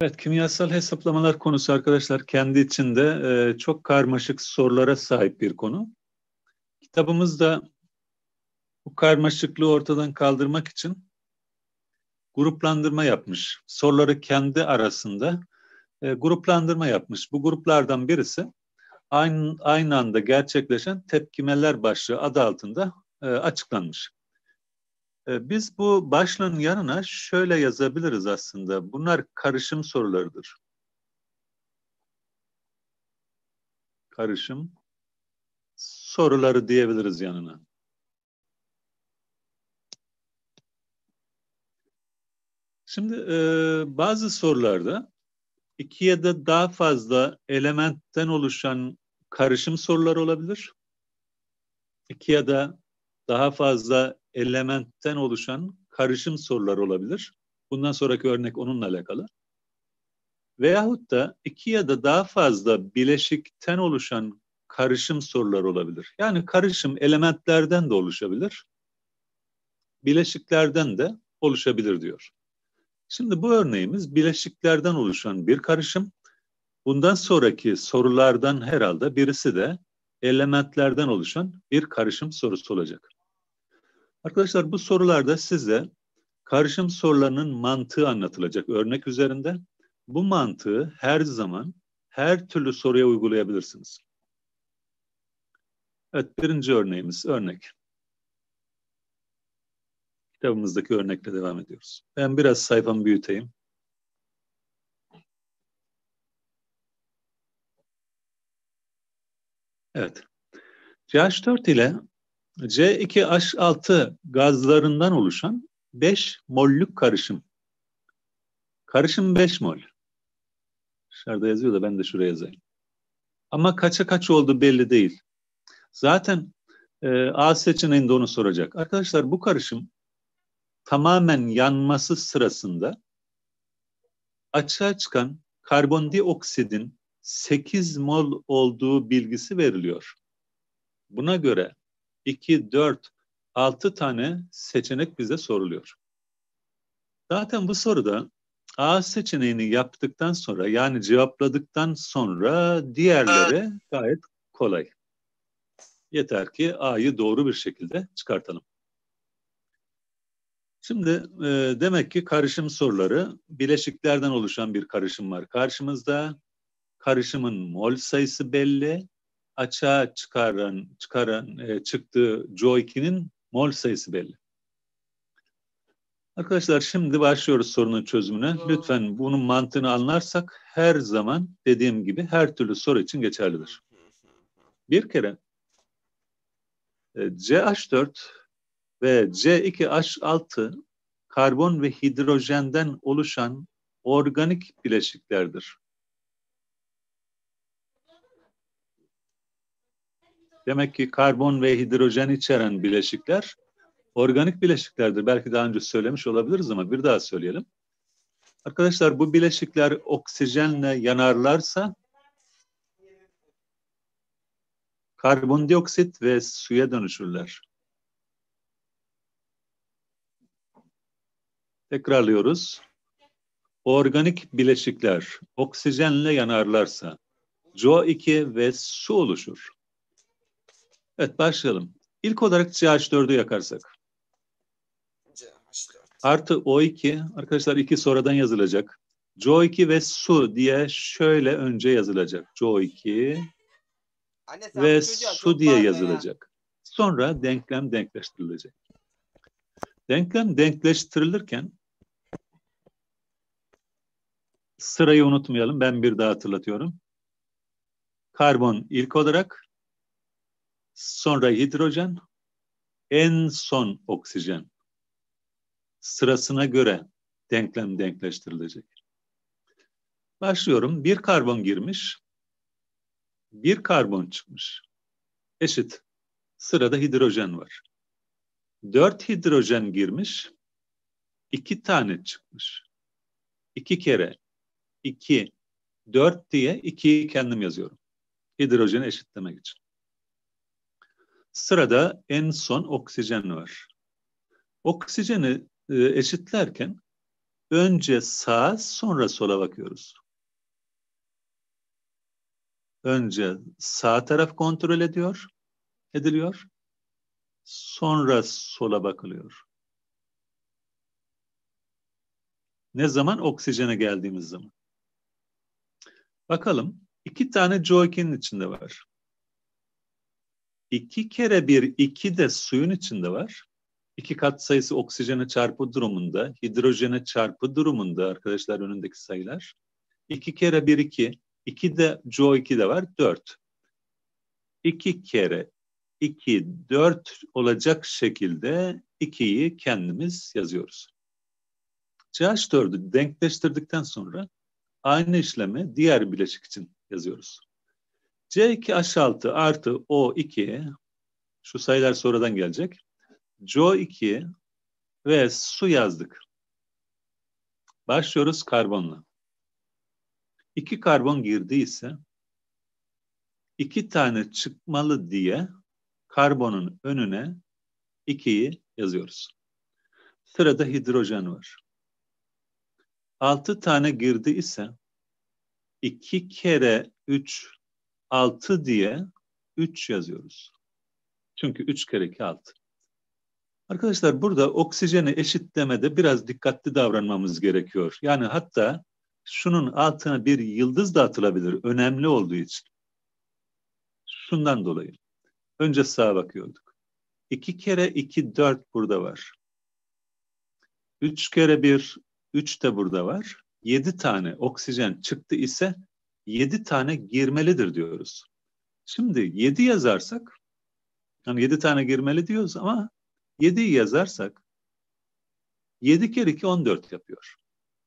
Evet, kimyasal hesaplamalar konusu arkadaşlar kendi içinde e, çok karmaşık sorulara sahip bir konu. Kitabımız da bu karmaşıklığı ortadan kaldırmak için gruplandırma yapmış. Soruları kendi arasında e, gruplandırma yapmış. Bu gruplardan birisi aynı, aynı anda gerçekleşen tepkimeler başlığı adı altında e, açıklanmış. Ee, biz bu başlığın yanına şöyle yazabiliriz aslında. Bunlar karışım sorularıdır. Karışım soruları diyebiliriz yanına. Şimdi e, bazı sorularda iki ya da daha fazla elementten oluşan karışım sorular olabilir. İki ya da daha fazla elementten oluşan karışım sorular olabilir. Bundan sonraki örnek onunla alakalı. Veyahut da iki ya da daha fazla bileşikten oluşan karışım sorular olabilir. Yani karışım elementlerden de oluşabilir. Bileşiklerden de oluşabilir diyor. Şimdi bu örneğimiz bileşiklerden oluşan bir karışım. Bundan sonraki sorulardan herhalde birisi de elementlerden oluşan bir karışım sorusu olacak. Arkadaşlar bu sorularda size karışım sorularının mantığı anlatılacak örnek üzerinde. Bu mantığı her zaman her türlü soruya uygulayabilirsiniz. Evet birinci örneğimiz örnek. Kitabımızdaki örnekle devam ediyoruz. Ben biraz sayfamı büyüteyim. Evet. CH4 ile C2H6 gazlarından oluşan 5 mollük karışım. Karışım 5 mol. Dışarıda yazıyor da ben de şuraya yazayım. Ama kaça kaç oldu belli değil. Zaten e, A seçeneğinde onu soracak. Arkadaşlar bu karışım tamamen yanması sırasında açığa çıkan karbondioksidin 8 mol olduğu bilgisi veriliyor. Buna göre 2, 4, 6 tane seçenek bize soruluyor. Zaten bu soruda A seçeneğini yaptıktan sonra yani cevapladıktan sonra diğerleri gayet kolay. Yeter ki A'yı doğru bir şekilde çıkartalım. Şimdi e, demek ki karışım soruları bileşiklerden oluşan bir karışım var karşımızda. Karışımın mol sayısı belli açığa çıkaran, çıkaran e, çıktığı CO2'nin mol sayısı belli. Arkadaşlar şimdi başlıyoruz sorunun çözümüne. Lütfen bunun mantığını anlarsak her zaman dediğim gibi her türlü soru için geçerlidir. Bir kere e, CH4 ve C2H6 karbon ve hidrojenden oluşan organik bileşiklerdir. Demek ki karbon ve hidrojen içeren bileşikler organik bileşiklerdir. Belki daha önce söylemiş olabiliriz ama bir daha söyleyelim. Arkadaşlar bu bileşikler oksijenle yanarlarsa karbondioksit ve suya dönüşürler. Tekrarlıyoruz. Organik bileşikler oksijenle yanarlarsa CO2 ve su oluşur. Evet başlayalım. İlk olarak CH4'ü yakarsak. CH4. Artı O2 arkadaşlar iki sonradan yazılacak. CO2 ve su diye şöyle önce yazılacak. CO2 Anne, ve su diye yazılacak. Ya. Sonra denklem denkleştirilecek. Denklem denkleştirilirken sırayı unutmayalım. Ben bir daha hatırlatıyorum. Karbon ilk olarak sonra hidrojen, en son oksijen. Sırasına göre denklem denkleştirilecek. Başlıyorum. Bir karbon girmiş, bir karbon çıkmış. Eşit. Sırada hidrojen var. Dört hidrojen girmiş, iki tane çıkmış. İki kere iki, dört diye ikiyi kendim yazıyorum. Hidrojeni eşitlemek için. Sırada en son oksijen var. Oksijeni e, eşitlerken önce sağa sonra sola bakıyoruz. Önce sağ taraf kontrol ediyor, ediliyor. Sonra sola bakılıyor. Ne zaman? Oksijene geldiğimiz zaman. Bakalım. iki tane joykin'in içinde var. 2 kere 1 2 de suyun içinde var. İki kat sayısı oksijene çarpı durumunda, hidrojene çarpı durumunda arkadaşlar önündeki sayılar. 2 kere 1 2, 2 de CO 2 de var 4. 2 kere 2 4 olacak şekilde 2'yi kendimiz yazıyoruz. CH4'ü denkleştirdikten sonra aynı işlemi diğer bileşik için yazıyoruz. C2 H6 artı O2 şu sayılar sonradan gelecek. CO2 ve su yazdık. Başlıyoruz karbonla. İki karbon girdiyse iki tane çıkmalı diye karbonun önüne 2'yi yazıyoruz. Sırada hidrojen var. 6 tane girdi ise 2 kere 3 6 diye 3 yazıyoruz. Çünkü 3 kere 2 6. Arkadaşlar burada oksijeni eşitlemede biraz dikkatli davranmamız gerekiyor. Yani hatta şunun altına bir yıldız da atılabilir önemli olduğu için. Şundan dolayı. Önce sağa bakıyorduk. 2 kere 2 4 burada var. 3 kere 1 3 de burada var. 7 tane oksijen çıktı ise yedi tane girmelidir diyoruz. Şimdi yedi yazarsak, yani yedi tane girmeli diyoruz ama yediyi yazarsak yedi kere iki on dört yapıyor.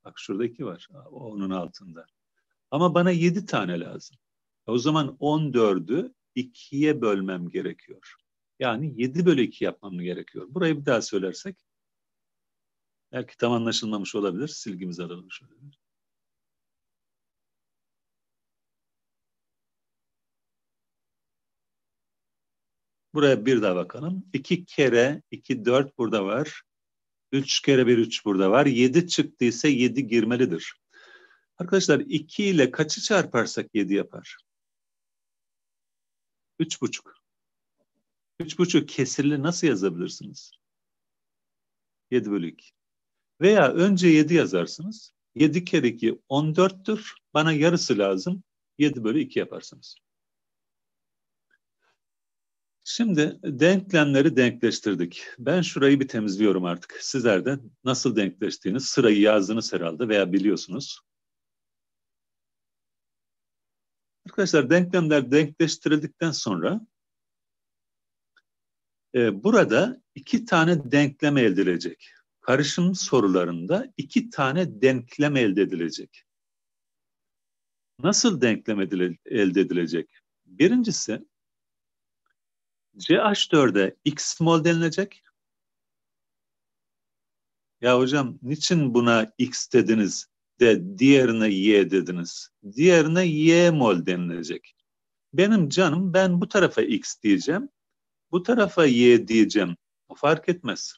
Bak şurada iki var onun altında. Ama bana yedi tane lazım. E o zaman on dördü ikiye bölmem gerekiyor. Yani yedi bölü iki yapmam gerekiyor. Burayı bir daha söylersek belki tam anlaşılmamış olabilir. Silgimiz aramış olabilir. Buraya bir daha bakalım. 2 kere 2 4 burada var. 3 kere 1 3 burada var. 7 çıktıysa 7 girmelidir. Arkadaşlar 2 ile kaçı çarparsak 7 yapar? 3,5. 3,5 kesirli nasıl yazabilirsiniz? 7 bölü 2. Veya önce 7 yazarsınız. 7 kere 2 14'tür. Bana yarısı lazım. 7 bölü 2 yaparsınız. Şimdi denklemleri denkleştirdik. Ben şurayı bir temizliyorum artık. Sizler de nasıl denkleştiğini sırayı yazdınız herhalde veya biliyorsunuz. Arkadaşlar denklemler denkleştirildikten sonra e, burada iki tane denklem elde edilecek. Karışım sorularında iki tane denklem elde edilecek. Nasıl denklem edile, elde edilecek? Birincisi CH4'e X mol denilecek. Ya hocam niçin buna X dediniz de diğerine Y dediniz? Diğerine Y mol denilecek. Benim canım ben bu tarafa X diyeceğim. Bu tarafa Y diyeceğim. O fark etmez.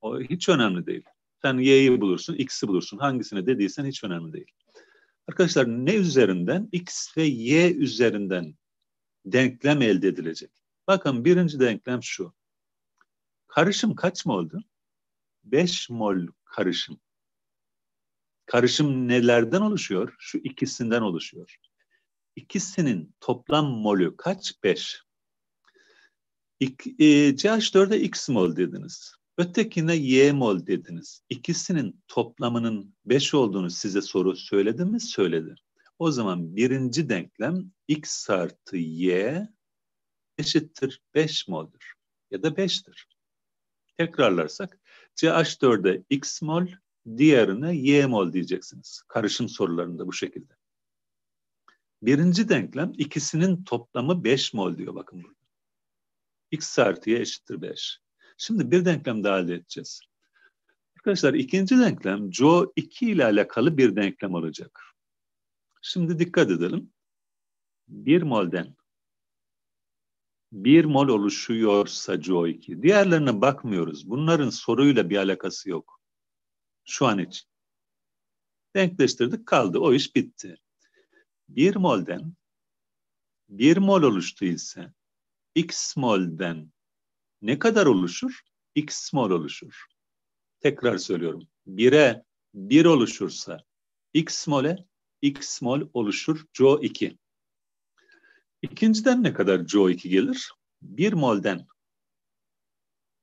O hiç önemli değil. Sen Y'yi bulursun, X'i bulursun. Hangisini dediysen hiç önemli değil. Arkadaşlar ne üzerinden? X ve Y üzerinden denklem elde edilecek. Bakın birinci denklem şu. Karışım kaç mı oldu? 5 mol karışım. Karışım nelerden oluşuyor? Şu ikisinden oluşuyor. İkisinin toplam molü kaç? 5. E, CH4'e X mol dediniz. Ötekine Y mol dediniz. İkisinin toplamının 5 olduğunu size soru söyledi mi? Söyledi. O zaman birinci denklem X artı Y eşittir 5 mol'dur ya da 5'tir. Tekrarlarsak CH4'e X mol, diğerine Y mol diyeceksiniz. Karışım sorularında bu şekilde. Birinci denklem ikisinin toplamı 5 mol diyor bakın burada. X artı Y eşittir 5. Şimdi bir denklem daha elde edeceğiz. Arkadaşlar ikinci denklem CO2 ile alakalı bir denklem olacak. Şimdi dikkat edelim. 1 mol'den bir mol oluşuyorsa CO2. Diğerlerine bakmıyoruz. Bunların soruyla bir alakası yok. Şu an için. Denkleştirdik kaldı. O iş bitti. 1 molden bir mol oluştuysa x molden ne kadar oluşur? x mol oluşur. Tekrar söylüyorum. 1'e 1 oluşursa x mole x mol oluşur CO2. İkinciden ne kadar CO2 gelir? 1 molden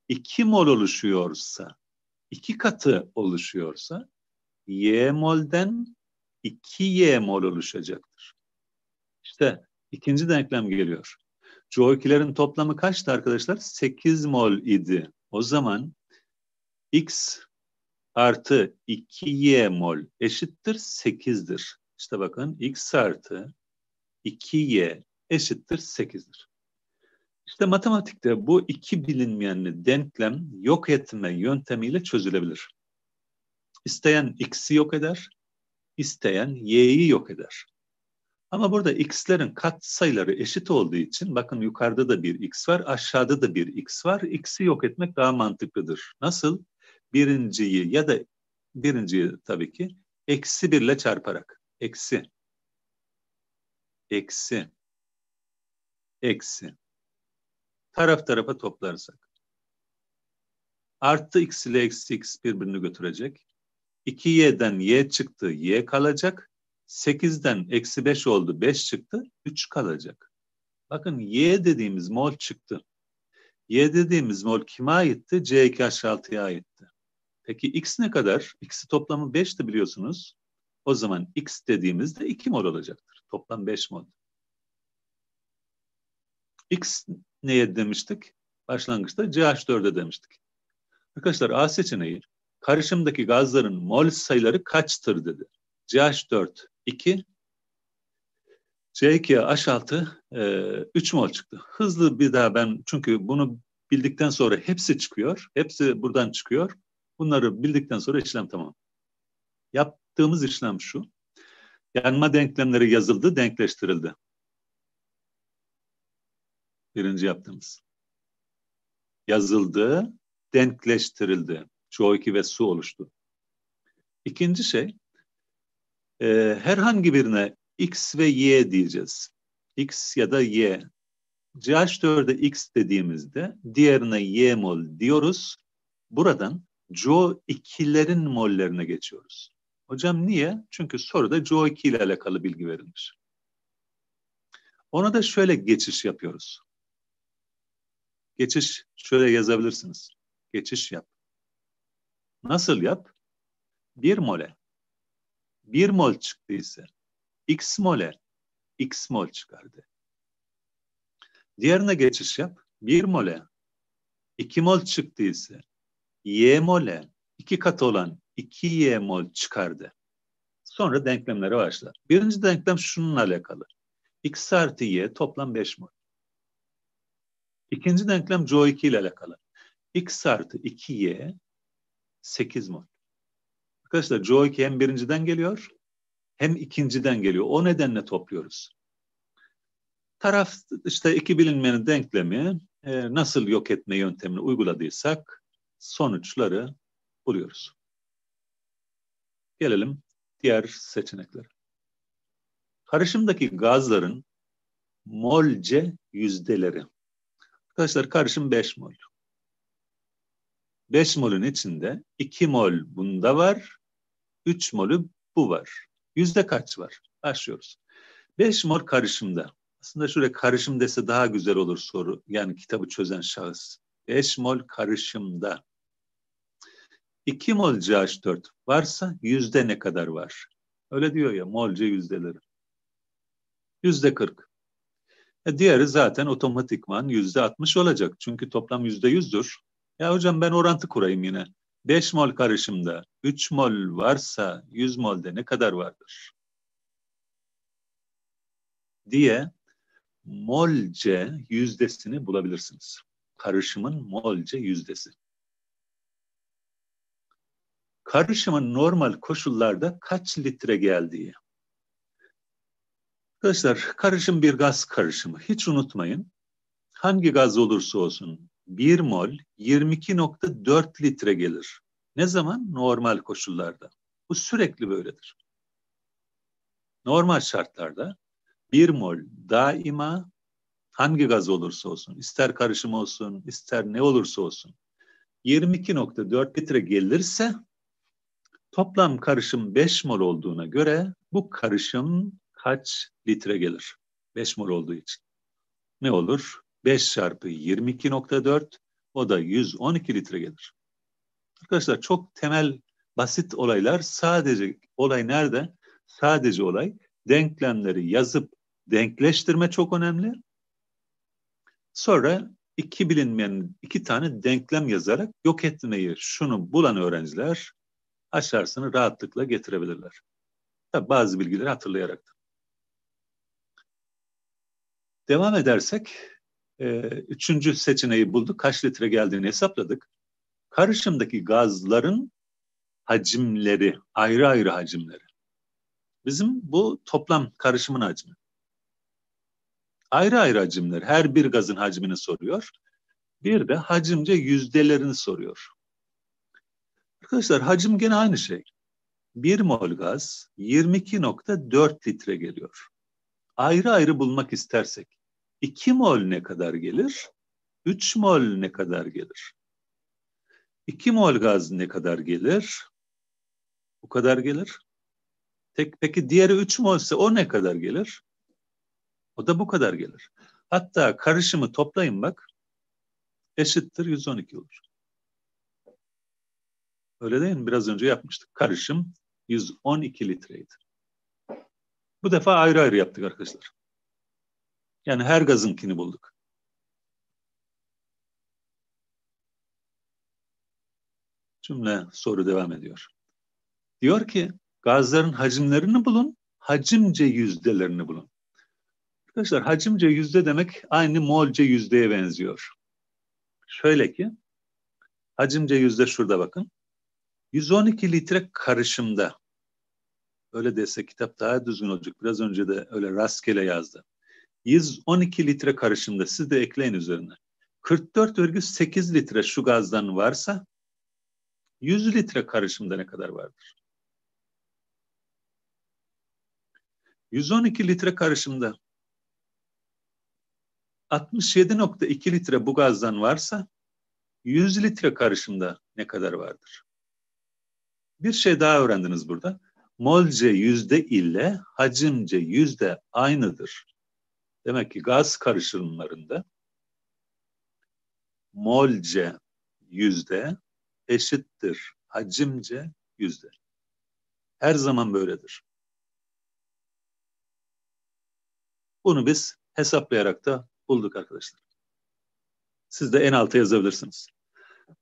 iki mol oluşuyorsa, iki katı oluşuyorsa Y molden 2Y mol oluşacaktır. İşte ikinci denklem geliyor. CO2'lerin toplamı kaçtı arkadaşlar? 8 mol idi. O zaman X artı 2Y mol eşittir 8'dir. İşte bakın X artı 2Y eşittir 8'dir. İşte matematikte bu iki bilinmeyenli denklem yok etme yöntemiyle çözülebilir. İsteyen x'i yok eder, isteyen y'yi yok eder. Ama burada x'lerin katsayıları eşit olduğu için bakın yukarıda da bir x var, aşağıda da bir x var. X'i yok etmek daha mantıklıdır. Nasıl? Birinciyi ya da birinciyi tabii ki eksi birle çarparak. Eksi. Eksi eksi. Taraf tarafa toplarsak. Artı x ile eksi x birbirini götürecek. 2y'den y çıktı, y kalacak. 8'den eksi 5 oldu, 5 çıktı, 3 kalacak. Bakın y dediğimiz mol çıktı. Y dediğimiz mol kime aitti? C2 H6'ya aitti. Peki x ne kadar? X'i toplamı 5'ti biliyorsunuz. O zaman x dediğimizde 2 mol olacaktır. Toplam 5 mol. X neye demiştik? Başlangıçta CH4'e demiştik. Arkadaşlar A seçeneği karışımdaki gazların mol sayıları kaçtır dedi. CH4 2, C2H6 e, 3 mol çıktı. Hızlı bir daha ben çünkü bunu bildikten sonra hepsi çıkıyor. Hepsi buradan çıkıyor. Bunları bildikten sonra işlem tamam. Yaptığımız işlem şu. Yanma denklemleri yazıldı, denkleştirildi. Birinci yaptığımız. Yazıldı, denkleştirildi. CO2 ve su oluştu. İkinci şey, e, herhangi birine X ve Y diyeceğiz. X ya da Y. CH4'e X dediğimizde diğerine Y mol diyoruz. Buradan CO2'lerin mollerine geçiyoruz. Hocam niye? Çünkü soruda CO2 ile alakalı bilgi verilmiş. Ona da şöyle geçiş yapıyoruz. Geçiş şöyle yazabilirsiniz. Geçiş yap. Nasıl yap? 1 mole. 1 mol çıktıysa x mole x mol çıkardı. Diğerine geçiş yap. 1 mole 2 mol çıktıysa y mole 2 kat olan 2y mol çıkardı. Sonra denklemlere başla. Birinci denklem şununla alakalı. x artı y toplam 5 mol. İkinci denklem CO2 ile alakalı. X artı 2Y 8 mol. Arkadaşlar CO2 hem birinciden geliyor hem ikinciden geliyor. O nedenle topluyoruz. Taraf işte iki bilinmeyen denklemi e, nasıl yok etme yöntemini uyguladıysak sonuçları buluyoruz. Gelelim diğer seçeneklere. Karışımdaki gazların molce yüzdeleri. Arkadaşlar karışım 5 mol. 5 mol'ün içinde 2 mol bunda var, 3 mol'ü bu var. Yüzde kaç var? Başlıyoruz. 5 mol karışımda. Aslında şöyle karışım dese daha güzel olur soru. Yani kitabı çözen şahıs. 5 mol karışımda. 2 mol CH4 varsa yüzde ne kadar var? Öyle diyor ya molce yüzdeleri. Yüzde 40. E diğeri zaten otomatikman yüzde 60 olacak. Çünkü toplam yüzde yüzdür. Ya hocam ben orantı kurayım yine. 5 mol karışımda 3 mol varsa 100 molde ne kadar vardır? diye molce yüzdesini bulabilirsiniz. Karışımın molce yüzdesi. Karışımın normal koşullarda kaç litre geldiği Arkadaşlar karışım bir gaz karışımı. Hiç unutmayın. Hangi gaz olursa olsun 1 mol 22.4 litre gelir. Ne zaman? Normal koşullarda. Bu sürekli böyledir. Normal şartlarda 1 mol daima hangi gaz olursa olsun, ister karışım olsun, ister ne olursa olsun 22.4 litre gelirse toplam karışım 5 mol olduğuna göre bu karışım kaç litre gelir? 5 mol olduğu için. Ne olur? 5 çarpı 22.4 o da 112 litre gelir. Arkadaşlar çok temel basit olaylar sadece olay nerede? Sadece olay denklemleri yazıp denkleştirme çok önemli. Sonra iki bilinmeyen iki tane denklem yazarak yok etmeyi şunu bulan öğrenciler aşağısını rahatlıkla getirebilirler. Tabii bazı bilgileri hatırlayarak da. Devam edersek e, üçüncü seçeneği bulduk. Kaç litre geldiğini hesapladık. Karışımdaki gazların hacimleri, ayrı ayrı hacimleri. Bizim bu toplam karışımın hacmi. Ayrı ayrı hacimler. Her bir gazın hacmini soruyor. Bir de hacimce yüzdelerini soruyor. Arkadaşlar hacim gene aynı şey. 1 mol gaz 22.4 litre geliyor ayrı ayrı bulmak istersek 2 mol ne kadar gelir? 3 mol ne kadar gelir? 2 mol gaz ne kadar gelir? Bu kadar gelir. Tek, peki diğeri 3 mol ise o ne kadar gelir? O da bu kadar gelir. Hatta karışımı toplayın bak. Eşittir 112 olur. Öyle değil mi? Biraz önce yapmıştık. Karışım 112 litreydi. Bu defa ayrı ayrı yaptık arkadaşlar. Yani her gazınkini bulduk. Cümle soru devam ediyor. Diyor ki gazların hacimlerini bulun, hacimce yüzdelerini bulun. Arkadaşlar hacimce yüzde demek aynı molce yüzdeye benziyor. Şöyle ki hacimce yüzde şurada bakın. 112 litre karışımda Öyle dese kitap daha düzgün olacak. Biraz önce de öyle rastgele yazdı. 112 litre karışımda siz de ekleyin üzerine. 44,8 litre şu gazdan varsa 100 litre karışımda ne kadar vardır? 112 litre karışımda 67.2 litre bu gazdan varsa 100 litre karışımda ne kadar vardır? Bir şey daha öğrendiniz burada molce yüzde ile hacimce yüzde aynıdır. Demek ki gaz karışımlarında molce yüzde eşittir hacimce yüzde. Her zaman böyledir. Bunu biz hesaplayarak da bulduk arkadaşlar. Siz de en alta yazabilirsiniz.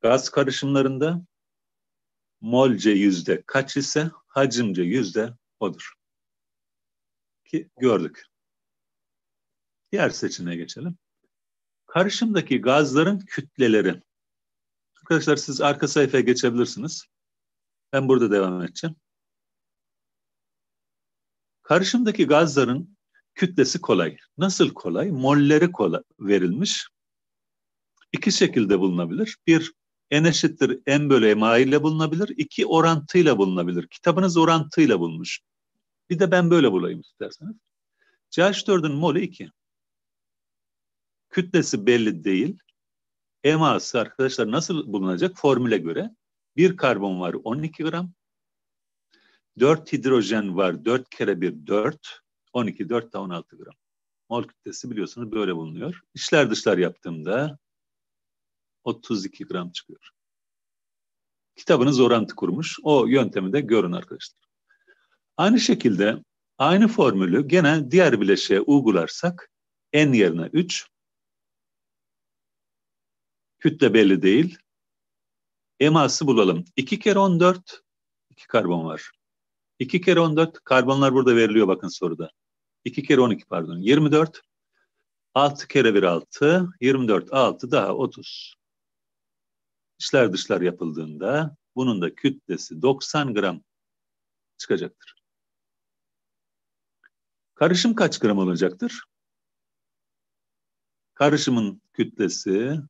Gaz karışımlarında molce yüzde kaç ise hacimce yüzde odur. Ki gördük. Diğer seçeneğe geçelim. Karışımdaki gazların kütleleri. Arkadaşlar siz arka sayfaya geçebilirsiniz. Ben burada devam edeceğim. Karışımdaki gazların kütlesi kolay. Nasıl kolay? Molleri kolay verilmiş. İki şekilde bulunabilir. Bir, en eşittir en bölü m ile bulunabilir. iki orantıyla bulunabilir. Kitabınız orantıyla bulmuş. Bir de ben böyle bulayım isterseniz. CH4'ün molü 2. Kütlesi belli değil. Ması arkadaşlar nasıl bulunacak? Formüle göre bir karbon var 12 gram. 4 hidrojen var 4 kere 1 4. 12 4 da 16 gram. Mol kütlesi biliyorsunuz böyle bulunuyor. İçler dışlar yaptığımda 32 gram çıkıyor. Kitabınız orantı kurmuş. O yöntemi de görün arkadaşlar. Aynı şekilde aynı formülü gene diğer bileşeye uygularsak n yerine 3 kütle belli değil. Eması bulalım. 2 kere 14 2 karbon var. 2 kere 14 karbonlar burada veriliyor bakın soruda. 2 kere 12 pardon 24. 6 kere 1 6 24 6 daha 30 içler dışlar yapıldığında bunun da kütlesi 90 gram çıkacaktır. Karışım kaç gram olacaktır? Karışımın kütlesi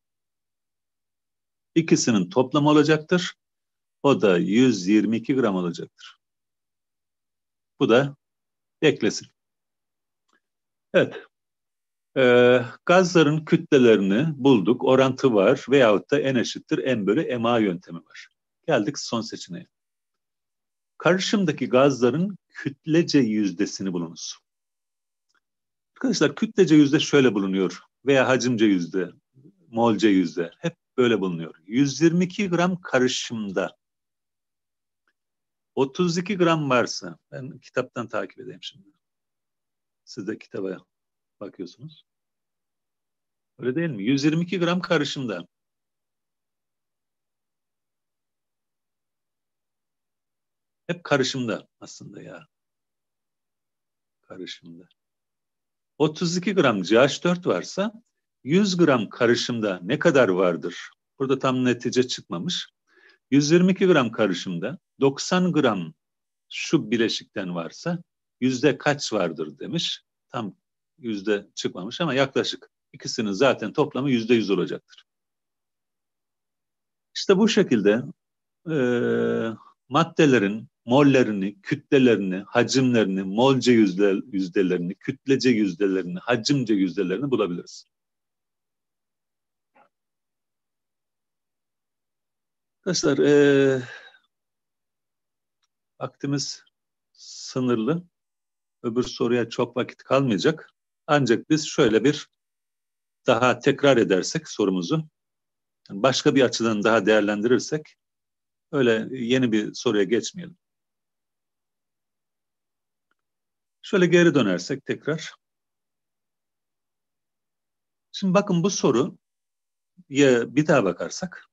ikisinin toplamı olacaktır. O da 122 gram olacaktır. Bu da beklesin. Evet, e, gazların kütlelerini bulduk. Orantı var veyahut da en eşittir en bölü MA yöntemi var. Geldik son seçeneğe. Karışımdaki gazların kütlece yüzdesini bulunuz. Arkadaşlar kütlece yüzde şöyle bulunuyor veya hacimce yüzde, molce yüzde hep böyle bulunuyor. 122 gram karışımda 32 gram varsa ben kitaptan takip edeyim şimdi. Siz de kitaba bakıyorsunuz. Öyle değil mi? 122 gram karışımda. Hep karışımda aslında ya. Karışımda. 32 gram CH4 varsa 100 gram karışımda ne kadar vardır? Burada tam netice çıkmamış. 122 gram karışımda 90 gram şu bileşikten varsa yüzde kaç vardır demiş. Tam yüzde çıkmamış ama yaklaşık ikisinin zaten toplamı yüzde yüz olacaktır. İşte bu şekilde e, maddelerin mollerini, kütlelerini, hacimlerini, molce yüzde, yüzdelerini, kütlece yüzdelerini, hacimce yüzdelerini bulabiliriz. Arkadaşlar e, vaktimiz sınırlı. Öbür soruya çok vakit kalmayacak. Ancak biz şöyle bir daha tekrar edersek sorumuzu, başka bir açıdan daha değerlendirirsek, öyle yeni bir soruya geçmeyelim. Şöyle geri dönersek tekrar. Şimdi bakın bu soru ya bir daha bakarsak.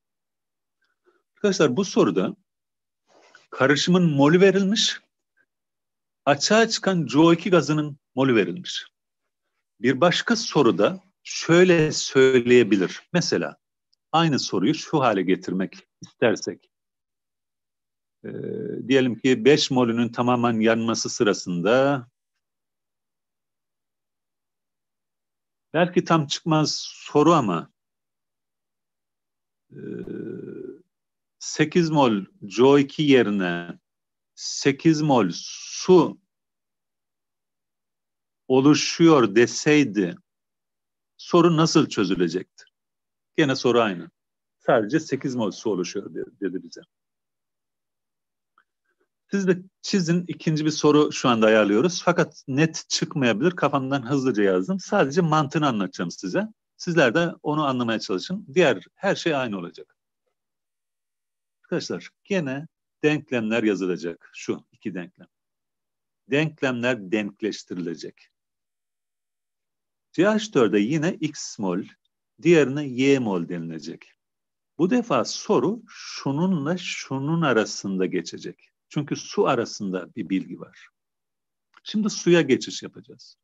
Arkadaşlar bu soruda karışımın molü verilmiş. Açığa çıkan CO2 gazının molü verilmiş. Bir başka soru da şöyle söyleyebilir. Mesela aynı soruyu şu hale getirmek istersek. E, diyelim ki 5 molünün tamamen yanması sırasında belki tam çıkmaz soru ama e, 8 mol CO2 yerine 8 mol su oluşuyor deseydi soru nasıl çözülecekti? Gene soru aynı. Sadece 8 mol su oluşuyor dedi, dedi bize. Siz de çizin ikinci bir soru şu anda ayarlıyoruz. Fakat net çıkmayabilir. Kafamdan hızlıca yazdım. Sadece mantığını anlatacağım size. Sizler de onu anlamaya çalışın. Diğer her şey aynı olacak. Arkadaşlar gene denklemler yazılacak. Şu iki denklem. Denklemler denkleştirilecek. CH4'e yine X mol, diğerine Y mol denilecek. Bu defa soru şununla şunun arasında geçecek. Çünkü su arasında bir bilgi var. Şimdi suya geçiş yapacağız.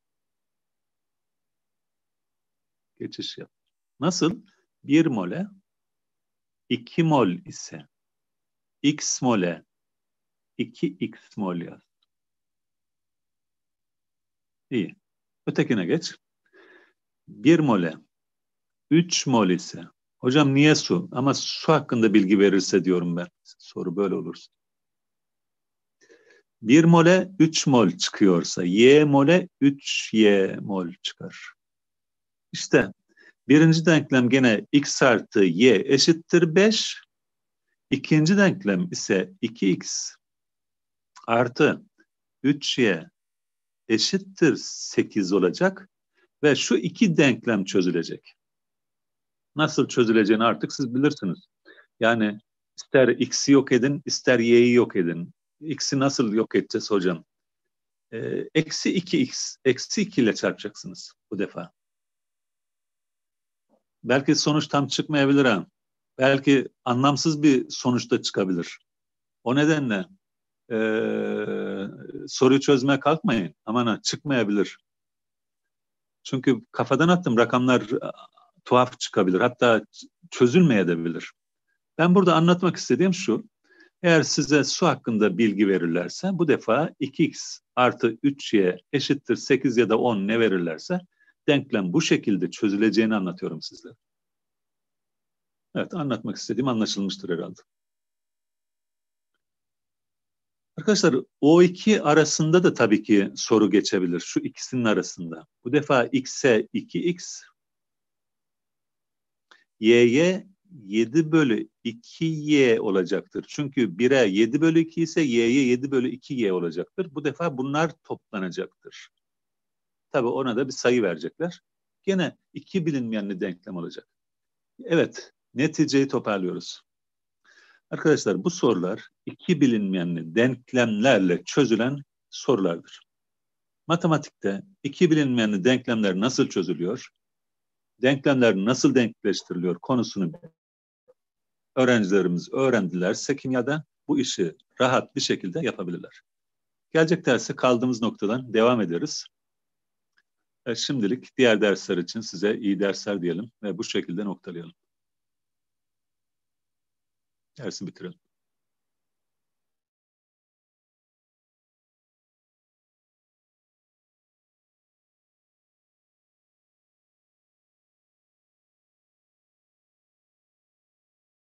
Geçiş yap. Nasıl? 1 mole 2 mol ise x mole 2x mol yaz. İyi. Ötekine geç. 1 mole, 3 mol ise hocam niye su? Ama su hakkında bilgi verirse diyorum ben. Soru böyle olursa. 1 mole 3 mol çıkıyorsa y mole 3y mol çıkar. İşte birinci denklem gene x artı y eşittir 5. İkinci denklem ise 2x artı 3y eşittir 8 olacak. Ve şu iki denklem çözülecek. Nasıl çözüleceğini artık siz bilirsiniz. Yani ister x'i yok edin, ister y'yi yok edin. X'i nasıl yok edeceğiz hocam? Ee, eksi 2x, eksi 2 ile çarpacaksınız bu defa. Belki sonuç tam çıkmayabilir ha. Belki anlamsız bir sonuç da çıkabilir. O nedenle e, soruyu çözmeye kalkmayın. Aman ha, çıkmayabilir. Çünkü kafadan attım rakamlar e, tuhaf çıkabilir. Hatta çözülmeyebilir. Ben burada anlatmak istediğim şu. Eğer size su hakkında bilgi verirlerse bu defa 2x artı 3y eşittir 8 ya da 10 ne verirlerse denklem bu şekilde çözüleceğini anlatıyorum sizlere. Evet anlatmak istediğim anlaşılmıştır herhalde. Arkadaşlar o iki arasında da tabii ki soru geçebilir. Şu ikisinin arasında. Bu defa x'e 2x, y'ye 7 bölü 2y olacaktır. Çünkü 1'e 7 bölü 2 ise y'ye 7 bölü 2y olacaktır. Bu defa bunlar toplanacaktır. Tabi ona da bir sayı verecekler. Gene iki bilinmeyenli denklem olacak. Evet, neticeyi toparlıyoruz. Arkadaşlar bu sorular iki bilinmeyenli denklemlerle çözülen sorulardır. Matematikte iki bilinmeyenli denklemler nasıl çözülüyor? Denklemler nasıl denkleştiriliyor konusunu öğrencilerimiz öğrendilerse kimyada bu işi rahat bir şekilde yapabilirler. Gelecek derse kaldığımız noktadan devam ederiz. E, şimdilik diğer dersler için size iyi dersler diyelim ve bu şekilde noktalayalım. Dersi bitirelim.